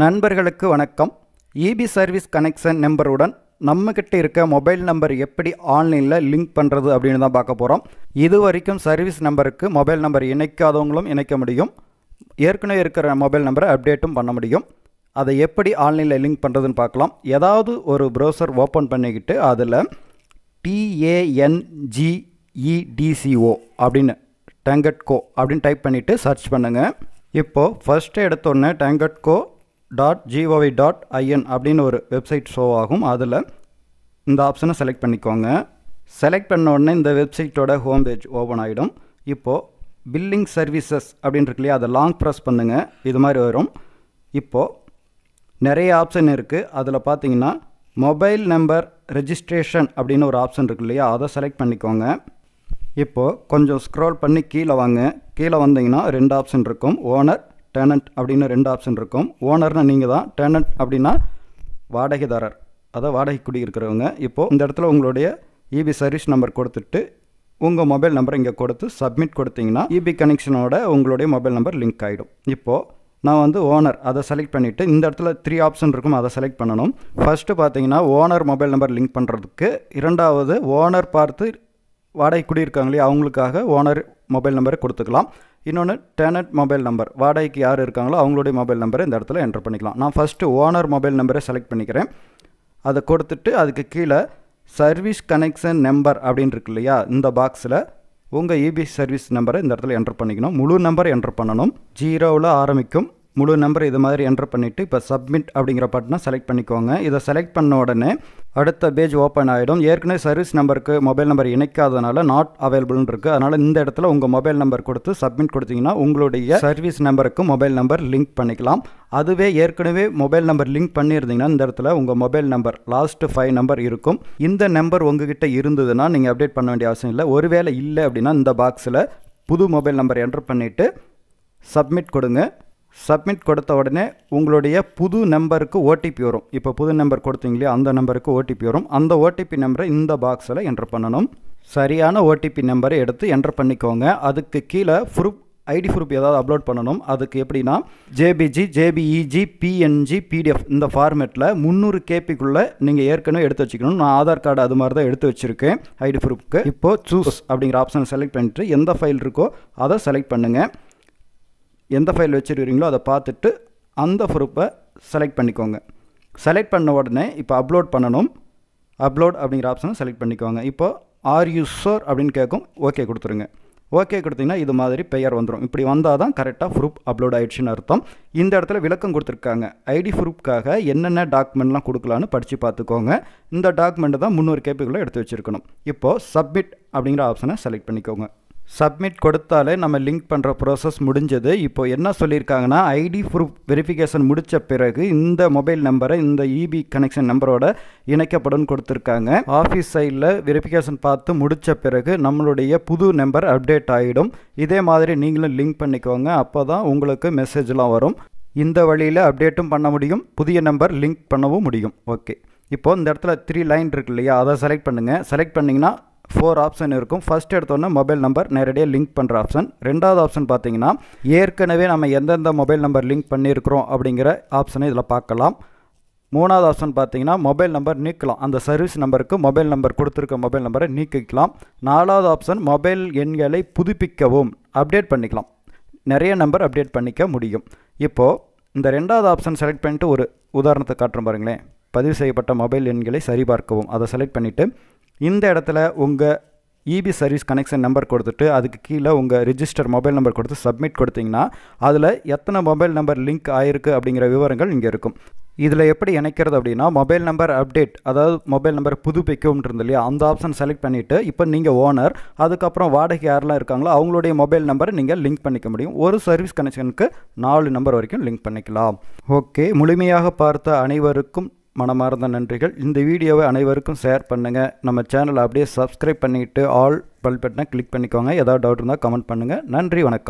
நண்பர்களுக்கு வணக்கம் EB service connection நம்பருடன் நம்மக்கிட்ட இருக்க மொபைல் நம்பர் எப்படி ஆன்லைனில் லிங்க் பண்ணுறது அப்படின்னு தான் பார்க்க போகிறோம் இது வரைக்கும் சர்வீஸ் நம்பருக்கு மொபைல் நம்பர் இணைக்காதவங்களும் இணைக்க முடியும் ஏற்கனவே இருக்கிற மொபைல் நம்பரை அப்டேட்டும் பண்ண முடியும் அதை எப்படி ஆன்லைனில் லிங்க் பண்ணுறதுன்னு பார்க்கலாம் ஏதாவது ஒரு ப்ரௌசர் ஓப்பன் பண்ணிக்கிட்டு அதில் டிஏஎன்ஜிஇடிசிஓ e அப்படின்னு டேங்கட்கோ அப்படின்னு டைப் பண்ணிவிட்டு சர்ச் பண்ணுங்கள் இப்போது ஃபஸ்ட்டு எடுத்தோடனே Tangedco dot G O V dot I N அப்படின்னு ஒரு வெப்சைட் ஷோ ஆகும் அதில் இந்த ஆப்ஷனை செலக்ட் பண்ணிக்கோங்க செலக்ட் பண்ண உடனே இந்த வெப்சைட்டோட ஹோம் பேஜ் ஓப்பன் ஆகிடும் இப்போது பில்லிங் சர்வீசஸ் அப்படின்னு இருக்கு இல்லையா அதை லாங் ப்ரெஸ் பண்ணுங்கள் இது மாதிரி வரும் இப்போது நிறைய ஆப்ஷன் இருக்குது அதில் பார்த்தீங்கன்னா மொபைல் நம்பர் ரெஜிஸ்ட்ரேஷன் அப்படின்னு ஒரு ஆப்ஷன் இருக்கு இல்லையா அதை செலக்ட் பண்ணிக்கோங்க இப்போது கொஞ்சம் ஸ்க்ரோல் பண்ணி கீழே வாங்க கீழே வந்தீங்கன்னா ரெண்டு ஆப்ஷன் இருக்கும் ஓனர் டேனண்ட் அப்படின்னு ரெண்டு ஆப்ஷன் இருக்கும் ஓனர்னால் நீங்கள் தான் டேனண்ட் அப்படின்னா வாடகைதாரர் அதாவது வாடகை குடியிருக்கிறவங்க இப்போது இந்த இடத்துல உங்களுடைய இபி சர்வீஸ் நம்பர் கொடுத்துட்டு உங்கள் மொபைல் நம்பர் இங்கே கொடுத்து சப்மிட் கொடுத்தீங்கன்னா இபி e கனெக்ஷனோட உங்களுடைய மொபைல் நம்பர் லிங்க் ஆகிடும் இப்போது நான் வந்து ஓனர் அதை செலக்ட் பண்ணிவிட்டு இந்த இடத்துல த்ரீ ஆப்ஷன் இருக்கும் அதை செலக்ட் பண்ணணும் ஃபஸ்ட்டு பார்த்தீங்கன்னா ஓனர் மொபைல் நம்பர் லிங்க் பண்ணுறதுக்கு இரண்டாவது ஓனர் பார்த்து வாடகை குடியிருக்காங்களே அவங்களுக்காக ஓனர் மொபைல் நம்பரை கொடுத்துக்கலாம் இன்னொன்று டேனட் மொபைல் நம்பர் வாடகைக்கு யார் இருக்காங்களோ அவங்களுடைய மொபைல் நம்பரை இந்த இடத்துல என்டர் பண்ணிக்கலாம் நான் ஃபஸ்ட்டு ஓனர் மொபைல் நம்பரை செலக்ட் பண்ணிக்கிறேன் அதை கொடுத்துட்டு அதுக்கு கீழே சர்வீஸ் கனெக்ஷன் நம்பர் அப்படின்னு இருக்கு இல்லையா இந்த பாக்ஸில் உங்கள் இபி சர்வீஸ் நம்பரை இந்த இடத்துல என்டர் பண்ணிக்கணும் முழு நம்பர் என்டர் பண்ணணும் ஜீரோவில் ஆரம்பிக்கும் முழு நம்பர் இது மாதிரி என்டர் பண்ணிவிட்டு இப்போ சப்மிட் அப்படிங்கிற பட்டனை செலக்ட் பண்ணிக்கோங்க இதை செலக்ட் பண்ண உடனே அடுத்த பேஜ் ஓப்பன் ஆகிடும் ஏற்கனவே சர்வீஸ் நம்பருக்கு மொபைல் நம்பர் இணைக்காதனால நாட் அவைலபிள்னு இருக்குது அதனால் இந்த இடத்துல உங்கள் மொபைல் நம்பர் கொடுத்து சப்மிட் கொடுத்தீங்கன்னா உங்களுடைய சர்வீஸ் நம்பருக்கு மொபைல் நம்பர் லிங்க் பண்ணிக்கலாம் அதுவே ஏற்கனவே மொபைல் நம்பர் லிங்க் பண்ணியிருந்தீங்கன்னா இந்த இடத்துல உங்கள் mobile number last five number இருக்கும் இந்த நம்பர் உங்ககிட்ட இருந்ததுன்னா நீங்கள் அப்டேட் பண்ண வேண்டிய அவசியம் இல்லை ஒருவேளை இல்லை அப்படின்னா இந்த பாக்ஸில் புது மொபைல் நம்பர் என்ட்ரு பண்ணிவிட்டு சப்மிட் கொடுங்க சப்மிட் கொடுத்த உடனே உங்களுடைய புது நம்பருக்கு ஓடிபி வரும் இப்போ புது நம்பர் கொடுத்தீங்க இல்லையா அந்த நம்பருக்கு ஓடிபி வரும் அந்த ஓடிபி நம்பரை இந்த பாக்ஸில் என்ட்ரு பண்ணணும் சரியான ஓடிபி நம்பரை எடுத்து என்ட்ரு பண்ணிக்கோங்க அதுக்கு கீழே ப்ரூஃப் ஐடி ப்ரூஃப் ஏதாவது அப்லோட் பண்ணணும் அதுக்கு எப்படின்னா ஜேபிஜி ஜேபிஇஜி பிஎன்ஜி பிடிஎஃப் இந்த ஃபார்மேட்டில் முந்நூறு கேபிக்குள்ளே நீங்கள் ஏற்கனவே எடுத்து வச்சுக்கணும் நான் ஆதார் கார்டு அது மாதிரி தான் எடுத்து வச்சுருக்கேன் ஐடி ப்ரூஃப்க்கு இப்போது சூஸ் அப்படிங்கிற ஆப்ஷனை செலக்ட் பண்ணிட்டு எந்த ஃபைல் இருக்கோ அதை செலக்ட் பண்ணுங்கள் எந்த ஃபைல் வச்சுருக்கிறீங்களோ அதை பார்த்துட்டு அந்த ப்ரூஃபை செலக்ட் பண்ணிக்கோங்க செலக்ட் பண்ண உடனே இப்போ அப்லோட் பண்ணணும் அப்லோட் அப்படிங்கிற ஆப்ஷனை செலக்ட் பண்ணிக்கோங்க இப்போது ஆர் யூ ஷோர் அப்படின்னு கேட்கும் ஓகே கொடுத்துருங்க ஓகே கொடுத்தீங்கன்னா இது மாதிரி பெயர் வந்துடும் இப்படி வந்தால் தான் கரெக்டாக ப்ரூஃப் அப்லோட் ஆகிடுச்சின்னு அர்த்தம் இந்த இடத்துல விளக்கம் கொடுத்துருக்காங்க ஐடி ப்ரூஃப்காக என்னென்ன டாக்குமெண்ட்லாம் கொடுக்கலான்னு படித்து பார்த்துக்கோங்க இந்த டாக்குமெண்ட்டு தான் முந்நூறு கேப்புகளை எடுத்து வச்சுருக்கணும் இப்போது சப்மிட் அப்படிங்கிற ஆப்ஷனை செலக்ட் பண்ணிக்கோங்க சப்மிட் கொடுத்தாலே நம்ம லிங்க் பண்ணுற ப்ராசஸ் முடிஞ்சது இப்போ என்ன சொல்லியிருக்காங்கன்னா ஐடி ப்ரூஃப் வெரிஃபிகேஷன் முடித்த பிறகு இந்த மொபைல் நம்பரை இந்த இபி கனெக்ஷன் நம்பரோட இணைக்கப்படும் கொடுத்துருக்காங்க ஆஃபீஸ் சைடில் வெரிஃபிகேஷன் பார்த்து முடித்த பிறகு நம்மளுடைய புது நம்பர் அப்டேட் ஆகிடும் இதே மாதிரி நீங்களும் லிங்க் பண்ணிக்கோங்க அப்போ தான் உங்களுக்கு மெசேஜ்லாம் வரும் இந்த வழியில் அப்டேட்டும் பண்ண முடியும் புதிய நம்பர் லிங்க் பண்ணவும் முடியும் ஓகே இப்போது இந்த இடத்துல த்ரீ லைன் இருக்கு இல்லையா அதை செலக்ட் பண்ணுங்கள் செலக்ட் பண்ணிங்கன்னா ஃபோர் ஆப்ஷன் இருக்கும் ஃபஸ்ட் எடுத்தோன்னா மொபைல் நம்பர் நேரடியாக லிங்க் பண்ணுற ஆப்ஷன் ரெண்டாவது ஆப்ஷன் பார்த்தீங்கன்னா ஏற்கனவே நம்ம எந்தெந்த மொபைல் நம்பர் லிங்க் பண்ணியிருக்கிறோம் அப்படிங்கிற ஆப்ஷனை இதில் பார்க்கலாம் மூணாவது ஆப்ஷன் பார்த்தீங்கன்னா மொபைல் நம்பர் நீக்கலாம் அந்த சர்வீஸ் நம்பருக்கு மொபைல் நம்பர் கொடுத்துருக்க மொபைல் நம்பரை நீக்கிக்கலாம் நாலாவது ஆப்ஷன் மொபைல் எண்களை புதுப்பிக்கவும் அப்டேட் பண்ணிக்கலாம் நிறைய நம்பர் அப்டேட் பண்ணிக்க முடியும் இப்போது இந்த ரெண்டாவது ஆப்ஷன் செலக்ட் பண்ணிட்டு ஒரு உதாரணத்தை காட்டுறோம் பாருங்களேன் பதிவு செய்யப்பட்ட மொபைல் எண்களை சரிபார்க்கவும் அதை செலக்ட் பண்ணிவிட்டு இந்த இடத்துல உங்கள் இபி சர்வீஸ் கனெக்ஷன் நம்பர் கொடுத்துட்டு அதுக்கு கீழே உங்கள் ரிஜிஸ்டர் மொபைல் நம்பர் கொடுத்து சப்மிட் கொடுத்தீங்கன்னா அதில் எத்தனை மொபைல் நம்பர் லிங்க் ஆயிருக்கு அப்படிங்கிற விவரங்கள் இங்கே இருக்கும் இதில் எப்படி இணைக்கிறது அப்படின்னா மொபைல் நம்பர் அப்டேட் அதாவது மொபைல் நம்பர் புதுப்பிக்கும்ன்றது இல்லையா அந்த ஆப்ஷன் செலக்ட் பண்ணிவிட்டு இப்போ நீங்கள் ஓனர் அதுக்கப்புறம் வாடகை யாரெல்லாம் இருக்காங்களோ அவங்களுடைய மொபைல் நம்பரை நீங்கள் லிங்க் பண்ணிக்க முடியும் ஒரு சர்வீஸ் கனெக்ஷனுக்கு நாலு நம்பர் வரைக்கும் லிங்க் பண்ணிக்கலாம் ஓகே முழுமையாக பார்த்த அனைவருக்கும் மனமார்ந்த நன்றிகள் இந்த வீடியோவை அனைவருக்கும் ஷேர் பண்ணுங்கள் நம்ம சேனலை அப்படியே சப்ஸ்கிரைப் பண்ணிவிட்டு ஆல் பல் பட்டனை கிளிக் பண்ணிக்கோங்க ஏதாவது டவுட் இருந்தால் கமெண்ட் பண்ணுங்கள் நன்றி வணக்கம்